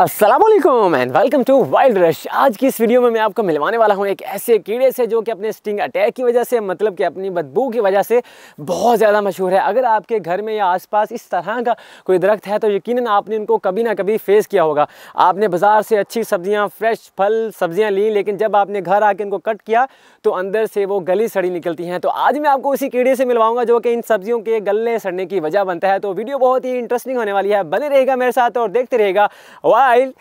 Aslam and welcome to wild rush आज की इस वीडियो में मैं आपको मिलवाने वाला हूँ एक ऐसे कीड़े से जो कि अपने स्टिंग अटैक की वजह से मतलब कि अपनी बदबू की वजह से बहुत ज़्यादा मशहूर है अगर आपके घर में या आसपास इस तरह का कोई दरख्त है तो यकीन आपने उनको कभी ना कभी फेस किया होगा आपने बाज़ार से अच्छी सब्ज़ियाँ फ्रेश फल सब्ज़ियाँ ली लेकिन जब आपने घर आके इनको कट किया तो अंदर से वो गली सड़ी निकलती हैं तो आज मैं आपको उसी कीड़े से मिलवाऊंगा जो कि इन सब्ज़ियों के गले सड़ने की वजह बनता है तो वीडियो बहुत ही इंटरेस्टिंग होने वाली है बने रहेगा मेरे साथ और देखते रहेगा वाह style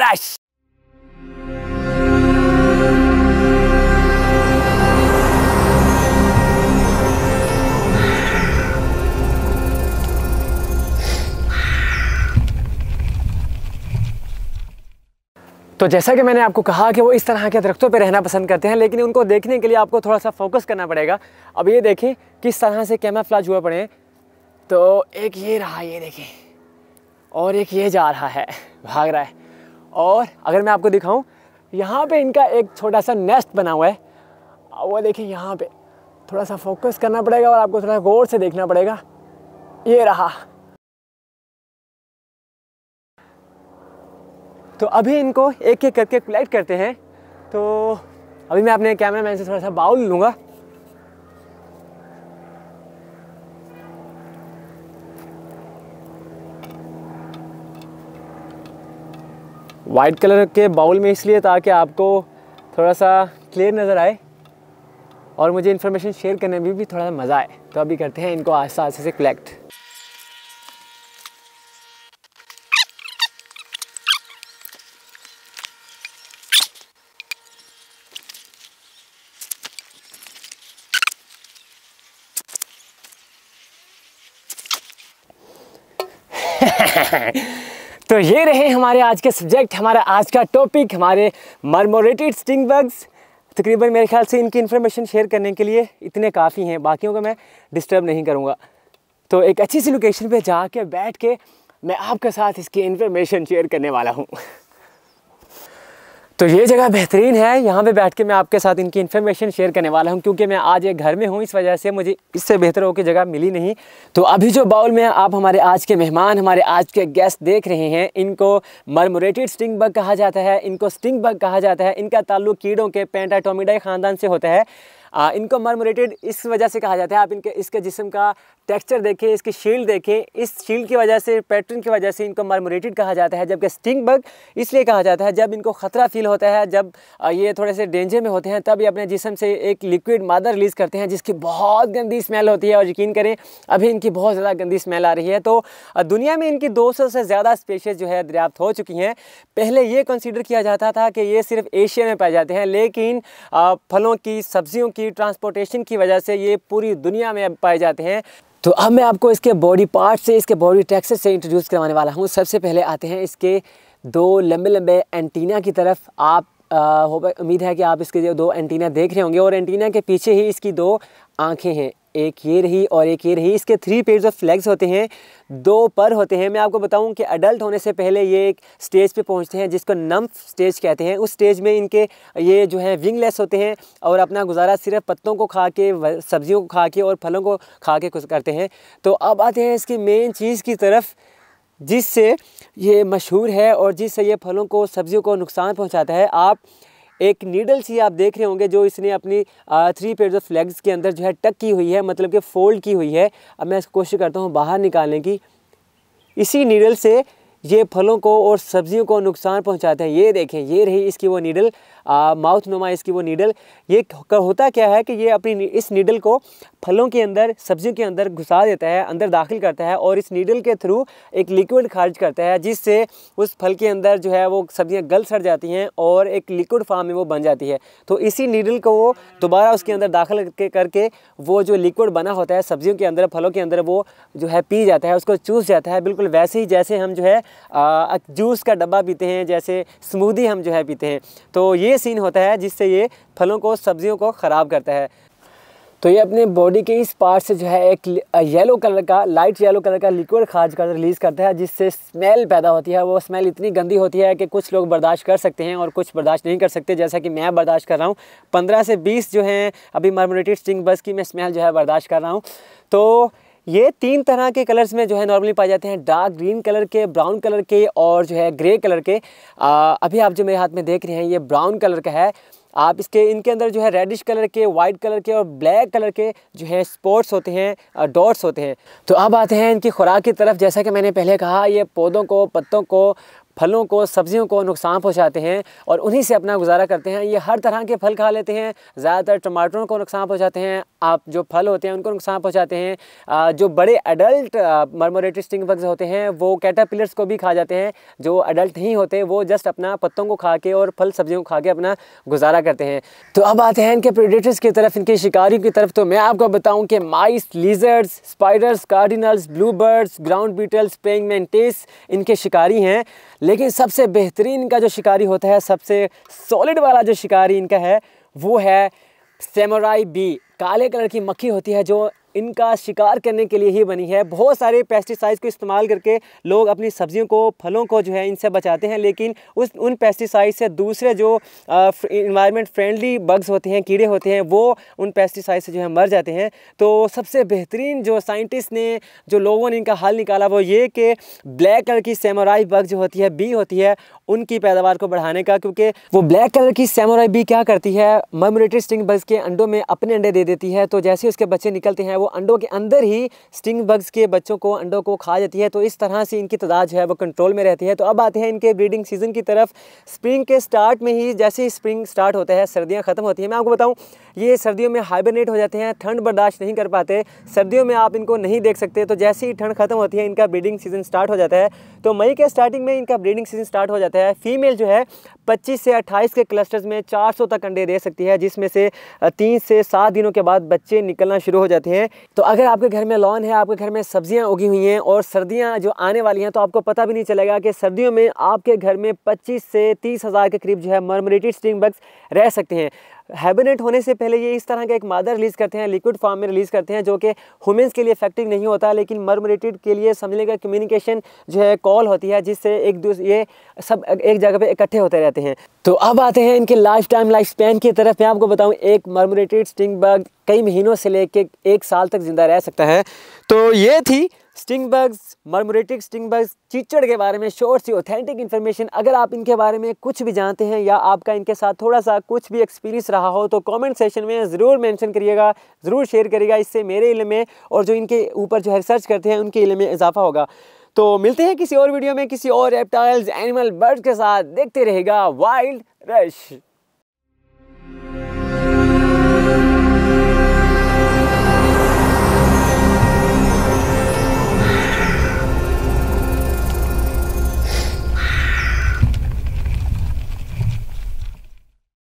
rush. तो जैसा कि मैंने आपको कहा कि वो इस तरह के दरख्तों पर रहना पसंद करते हैं लेकिन उनको देखने के लिए आपको थोड़ा सा फोकस करना पड़ेगा अब ये देखें किस तरह से कैमरा फ्लाज हुआ पड़े तो एक ये रहा ये देखें और एक ये जा रहा है भाग रहा है और अगर मैं आपको दिखाऊं यहाँ पे इनका एक छोटा सा नेस्ट बना हुआ है वो देखिए यहाँ पे थोड़ा सा फोकस करना पड़ेगा और आपको थोड़ा गौर से देखना पड़ेगा ये रहा तो अभी इनको एक एक करके कलेक्ट करते हैं तो अभी मैं अपने कैमरा मैन से थोड़ा सा बाउल लूँगा वाइट कलर के बाउल में इसलिए ताकि आपको थोड़ा सा क्लियर नज़र आए और मुझे इन्फॉर्मेशन शेयर करने में भी थोड़ा सा मज़ा आए तो अभी करते हैं इनको आस्ता आस्ते से कलेक्ट तो ये रहे हमारे आज के सब्जेक्ट हमारा आज का टॉपिक हमारे मर्मोरेटेड स्टिंग बग्स तकरीबन मेरे ख्याल से इनकी इन्फॉर्मेशन शेयर करने के लिए इतने काफ़ी हैं बाकियों को मैं डिस्टर्ब नहीं करूँगा तो एक अच्छी सी लोकेशन पे जा कर बैठ के मैं आपके साथ इसकी इन्फॉर्मेशन शेयर करने वाला हूँ तो ये जगह बेहतरीन है यहाँ पे बैठ के मैं आपके साथ इनकी इन्फॉर्मेशन शेयर करने वाला हूँ क्योंकि मैं आज एक घर में हूँ इस वजह से मुझे इससे बेहतर होकर जगह मिली नहीं तो अभी जो बाउल में आप हमारे आज के मेहमान हमारे आज के गेस्ट देख रहे हैं इनको मरमोरेटेड स्टिंग बग कहा जाता है इनको स्टिंग बग कहा जाता है इनका ताल्लुक कीड़ों के पेंटाटोमिडाई ख़ानदान से होता है आ, इनको मरमोरेटेड इस वजह से कहा जाता है आप इनके इसके जिसम का टेक्सचर देखें इसकी शील्ड देखें इस शील्ड की वजह से पैटर्न की वजह से इनको मार्मोरेटेड कहा जाता है जबकि स्टिंग बग इसलिए कहा जाता है जब इनको ख़तरा फील होता है जब ये थोड़े से डेंजर में होते हैं तब ये अपने जिसम से एक लिक्विड मादा रिलीज़ करते हैं जिसकी बहुत गंदी स्मेल होती है और यकीन करें अभी इनकी बहुत ज़्यादा गंदी स्मेल आ रही है तो दुनिया में इनकी दो से ज़्यादा स्पेशज जो है दरियाफ्त हो चुकी हैं पहले ये कंसिडर किया जाता था कि ये सिर्फ एशिया में पाए जाते हैं लेकिन फलों की सब्ज़ियों की ट्रांसपोर्टेशन की वजह से ये पूरी दुनिया में पाए जाते हैं तो अब मैं आपको इसके बॉडी पार्ट से इसके बॉडी टेक्सचर से इंट्रोड्यूस करवाने वाला हूँ सबसे पहले आते हैं इसके दो लंबे लंबे एंटीना की तरफ आप होप उम्मीद है कि आप इसके जो दो एंटीना देख रहे होंगे और एंटीना के पीछे ही इसकी दो आंखें हैं एक ये रही और एक ये रही इसके थ्री पेयर्स ऑफ फ्लैग्स होते हैं दो पर होते हैं मैं आपको बताऊं कि अडल्ट होने से पहले ये एक स्टेज पे पहुंचते हैं जिसको नम्फ स्टेज कहते हैं उस स्टेज में इनके ये जो है विंगलेस होते हैं और अपना गुजारा सिर्फ पत्तों को खा के सब्जियों को खा के और फलों को खा के कुछ करते हैं तो अब आते हैं इसकी मेन चीज़ की तरफ जिससे ये मशहूर है और जिससे ये फलों को सब्ज़ियों को नुकसान पहुंचाता है आप एक नीडल्स ही आप देख रहे होंगे जो इसने अपनी थ्री पेयर ऑफ लेग्स के अंदर जो है टक की हुई है मतलब कि फ़ोल्ड की हुई है अब मैं कोशिश करता हूँ बाहर निकालने की इसी नीडल से ये फलों को और सब्जियों को नुकसान पहुंचाते हैं ये देखें ये रही इसकी वो नीडल माउथ नुमा इसकी वो नीडल ये होता क्या है कि ये अपनी इस नीडल को फलों के अंदर सब्जियों के अंदर घुसा देता है अंदर दाखिल करता है और इस नीडल के थ्रू एक लिक्विड खारिज करता है जिससे उस फल के अंदर जो है वो सब्जियाँ गल सड़ जाती हैं और एक लिक्विड फार्म में वो बन जाती है तो इसी नीडल को वो दोबारा उसके अंदर दाखिल करके करके वो जो लिक्विड बना होता है सब्जियों के अंदर फलों के अंदर वो जो है पी जाता है उसको चूस जाता है बिल्कुल वैसे ही जैसे हम जो है जूस का डब्बा पीते हैं जैसे स्मूदी हम जो है पीते हैं तो ये सीन होता है जिससे ये फलों को सब्जियों को ख़राब करता है तो ये अपने बॉडी के इस पार्ट से जो है एक येलो कलर का लाइट येलो कलर का लिक्विड खाज कर रिलीज़ करता है जिससे स्मेल पैदा होती है वो स्मेल इतनी गंदी होती है कि कुछ लोग बर्दाश्त कर सकते हैं और कुछ बर्दाश्त नहीं कर सकते जैसा कि मैं बर्दाश्त कर रहा हूँ पंद्रह से बीस जो हैं अभी मर्मोरेटेड स्टिंग बस की मैं स्मेल जो है बर्दाश्त कर रहा हूँ तो ये तीन तरह के कलर्स में जो है नॉर्मली पाए जाते हैं डार्क ग्रीन कलर के ब्राउन कलर के और जो है ग्रे कलर के आ, अभी आप जो मेरे हाथ में देख रहे हैं ये ब्राउन कलर का है आप इसके इनके अंदर जो है रेडिश कलर के वाइट कलर के और ब्लैक कलर के जो है स्पॉट्स होते हैं डॉट्स होते हैं तो अब आते हैं इनकी खुराक की तरफ जैसा कि मैंने पहले कहा ये पौधों को पत्तों को फलों को सब्जियों को नुकसान पहुँचाते हैं और उन्हीं से अपना गुजारा करते हैं ये हर तरह के फल खा लेते हैं ज़्यादातर टमाटरों को नुकसान पहुँचाते हैं आप जो फल होते हैं उनको नुकसान पहुँचाते हैं जो बड़े एडल्ट मर्मोरेटरी स्टिंग बग्स होते हैं वो कैटापिलर्स को भी खा जाते हैं जो अडल्ट नहीं होते वो जस्ट अपना पत्तों को खा के और फल सब्जियों को खा के अपना गुजारा करते हैं तो अब आते हैं इनके प्रेडेटर्स की तरफ इनके शिकारियों की तरफ तो मैं आपको बताऊँ कि mice lizards spiders cardinals blue birds ground beetles praying mantis इनके शिकारी हैं लेकिन सबसे बेहतरीन इनका जो शिकारी होता है सबसे सॉलिड वाला जो शिकारी इनका है वो है सेमराई बी काले कलर की मक्खी होती है जो इनका शिकार करने के लिए ही बनी है बहुत सारे पेस्टिसाइड्स को इस्तेमाल करके लोग अपनी सब्जियों को फलों को जो है इनसे बचाते हैं लेकिन उस उन पेस्टिसाइड से दूसरे जो इन्वायरमेंट फ्रेंडली बग्स होते हैं कीड़े होते हैं वो उन पेस्टिसाइड से जो है मर जाते हैं तो सबसे बेहतरीन जो साइंटिस्ट ने जो लोगों ने इनका हल निकाला वो ये कि ब्लैक कलर की सेमोराइज बग जो होती है बी होती है उनकी पैदावार को बढ़ाने का क्योंकि वो ब्लैक कलर की सेमोराई भी क्या करती है मर्मोरेटरी स्टिंग बग्स के अंडों में अपने अंडे दे देती है तो जैसे उसके बच्चे निकलते हैं वो अंडों के अंदर ही स्टिंग बग्स के बच्चों को अंडों को खा जाती है तो इस तरह से इनकी तादाद जो है वो कंट्रोल में रहती है तो अब आते हैं इनके ब्रीडिंग सीजन की तरफ स्प्रिंग के स्टार्ट में ही जैसे ही स्प्रिंग स्टार्ट होता है सर्दियाँ ख़त्म होती हैं मैं आपको बताऊँ ये सर्दियों में हाइबरनेट हो जाते हैं ठंड बर्दाश्त नहीं कर पाते सर्दियों में आप इनको नहीं देख सकते तो जैसे ही ठंड खत्म होती है इनका ब्रीडिंग सीजन स्टार्ट हो जाता है तो मई के स्टार्टिंग में इनका ब्रीडिंग सीजन स्टार्ट हो जाता है जाता है फीमेल जो है 25 से 28 के क्लस्टर्स में 400 तक अंडे दे सकती है जिसमें से तीन से सात दिनों के बाद बच्चे निकलना शुरू हो जाते हैं तो अगर आपके घर में लॉन है आपके घर में सब्जियां उगी हुई हैं और सर्दियां जो आने वाली हैं तो आपको पता भी नहीं चलेगा कि सर्दियों में आपके घर में पच्चीस से तीस हज़ार के करीब जो है मर्मरेटेड स्टिंग बग्स रह सकते हैं हैबिनेट होने से पहले ये इस तरह का एक मादा रिलीज़ करते हैं लिक्विड फॉर्म में रिलीज़ करते हैं जो कि हुमेंस के लिए इफेक्टिव नहीं होता लेकिन मर्मरेटेड के लिए समझने का कम्युनिकेशन जो है कॉल होती है जिससे एक दूसरे ये सब एक जगह पे इकट्ठे होते रहते हैं तो अब आते हैं इनके लाइफ टाइम लाइफ स्पैन की तरफ मैं आपको बताऊँ एक मर्मरेटेड स्टिंग बग कई महीनों से लेके एक साल तक ज़िंदा रह सकता है तो ये थी स्टिंग बग्स मर्मोरेटिक स्टिंग बग्स चीचड़ के बारे में शोर सी ऑथेंटिक इन्फॉर्मेशन अगर आप इनके बारे में कुछ भी जानते हैं या आपका इनके साथ थोड़ा सा कुछ भी एक्सपीरियंस रहा हो तो कमेंट सेशन में ज़रूर मेंशन करिएगा ज़रूर शेयर करिएगा इससे मेरे इल में और जो इनके ऊपर जो है रिसर्च करते हैं उनके इल में इजाफा होगा तो मिलते हैं किसी और वीडियो में किसी और रेप्टाइल्स एनिमल बर्ड के साथ देखते रहेगा वाइल्ड रश